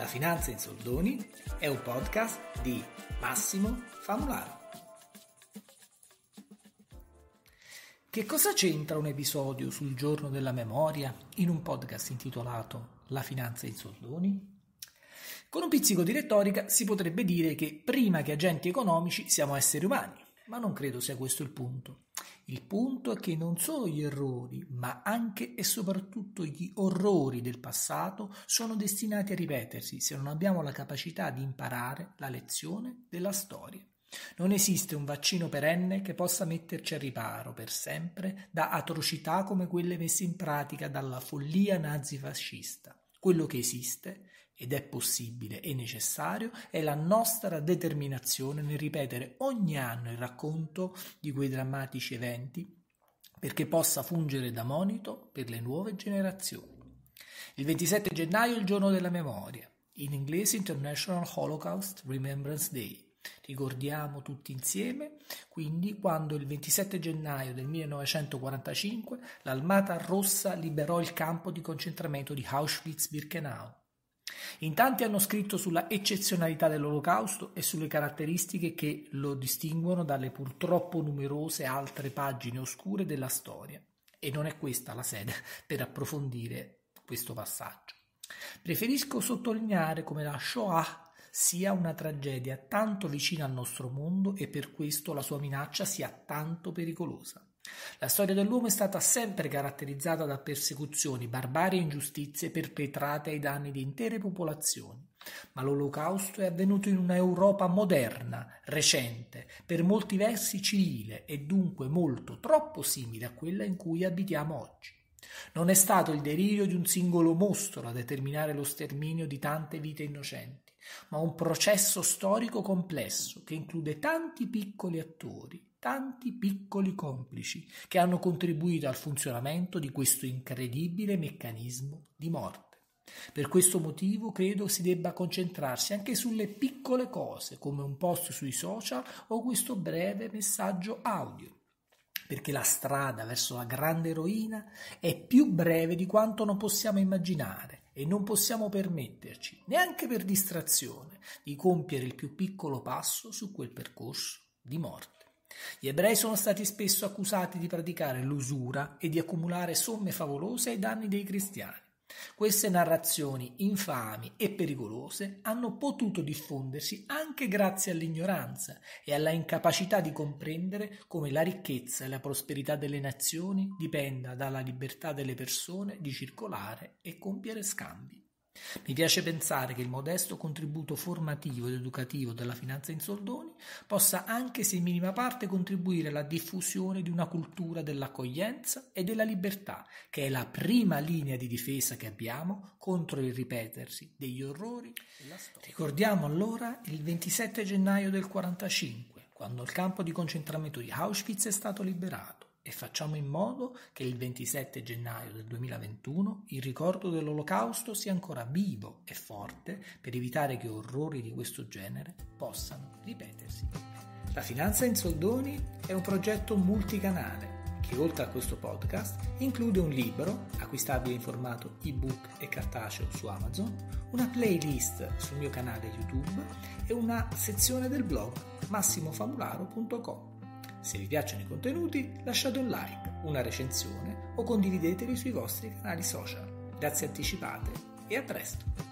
La Finanza in Soldoni è un podcast di Massimo Famularo. Che cosa c'entra un episodio sul giorno della memoria in un podcast intitolato La Finanza in Soldoni? Con un pizzico di retorica si potrebbe dire che prima che agenti economici siamo esseri umani, ma non credo sia questo il punto. Il punto è che non solo gli errori, ma anche e soprattutto gli orrori del passato sono destinati a ripetersi se non abbiamo la capacità di imparare la lezione della storia. Non esiste un vaccino perenne che possa metterci a riparo per sempre da atrocità come quelle messe in pratica dalla follia nazifascista. Quello che esiste ed è possibile e necessario è la nostra determinazione nel ripetere ogni anno il racconto di quei drammatici eventi perché possa fungere da monito per le nuove generazioni. Il 27 gennaio è il giorno della memoria, in inglese International Holocaust Remembrance Day. Ricordiamo tutti insieme, quindi, quando il 27 gennaio del 1945 l'Almata Rossa liberò il campo di concentramento di Auschwitz-Birkenau. In tanti hanno scritto sulla eccezionalità dell'Olocausto e sulle caratteristiche che lo distinguono dalle purtroppo numerose altre pagine oscure della storia. E non è questa la sede per approfondire questo passaggio. Preferisco sottolineare come la Shoah sia una tragedia tanto vicina al nostro mondo e per questo la sua minaccia sia tanto pericolosa. La storia dell'uomo è stata sempre caratterizzata da persecuzioni, barbarie e ingiustizie perpetrate ai danni di intere popolazioni. Ma l'olocausto è avvenuto in un'Europa moderna, recente, per molti versi civile e dunque molto troppo simile a quella in cui abitiamo oggi. Non è stato il delirio di un singolo mostro a determinare lo sterminio di tante vite innocenti, ma un processo storico complesso che include tanti piccoli attori, tanti piccoli complici che hanno contribuito al funzionamento di questo incredibile meccanismo di morte. Per questo motivo credo si debba concentrarsi anche sulle piccole cose, come un post sui social o questo breve messaggio audio perché la strada verso la grande eroina è più breve di quanto non possiamo immaginare e non possiamo permetterci, neanche per distrazione, di compiere il più piccolo passo su quel percorso di morte. Gli ebrei sono stati spesso accusati di praticare l'usura e di accumulare somme favolose ai danni dei cristiani. Queste narrazioni infami e pericolose hanno potuto diffondersi anche grazie all'ignoranza e alla incapacità di comprendere come la ricchezza e la prosperità delle nazioni dipenda dalla libertà delle persone di circolare e compiere scambi. Mi piace pensare che il modesto contributo formativo ed educativo della finanza in soldoni possa anche se in minima parte contribuire alla diffusione di una cultura dell'accoglienza e della libertà, che è la prima linea di difesa che abbiamo contro il ripetersi degli orrori. Ricordiamo allora il 27 gennaio del 1945, quando il campo di concentramento di Auschwitz è stato liberato e facciamo in modo che il 27 gennaio del 2021 il ricordo dell'Olocausto sia ancora vivo e forte per evitare che orrori di questo genere possano ripetersi. La Finanza in Soldoni è un progetto multicanale che oltre a questo podcast include un libro, acquistabile in formato ebook e cartaceo su Amazon, una playlist sul mio canale YouTube e una sezione del blog massimofamularo.com. Se vi piacciono i contenuti lasciate un like, una recensione o condivideteli sui vostri canali social. Grazie anticipate e a presto!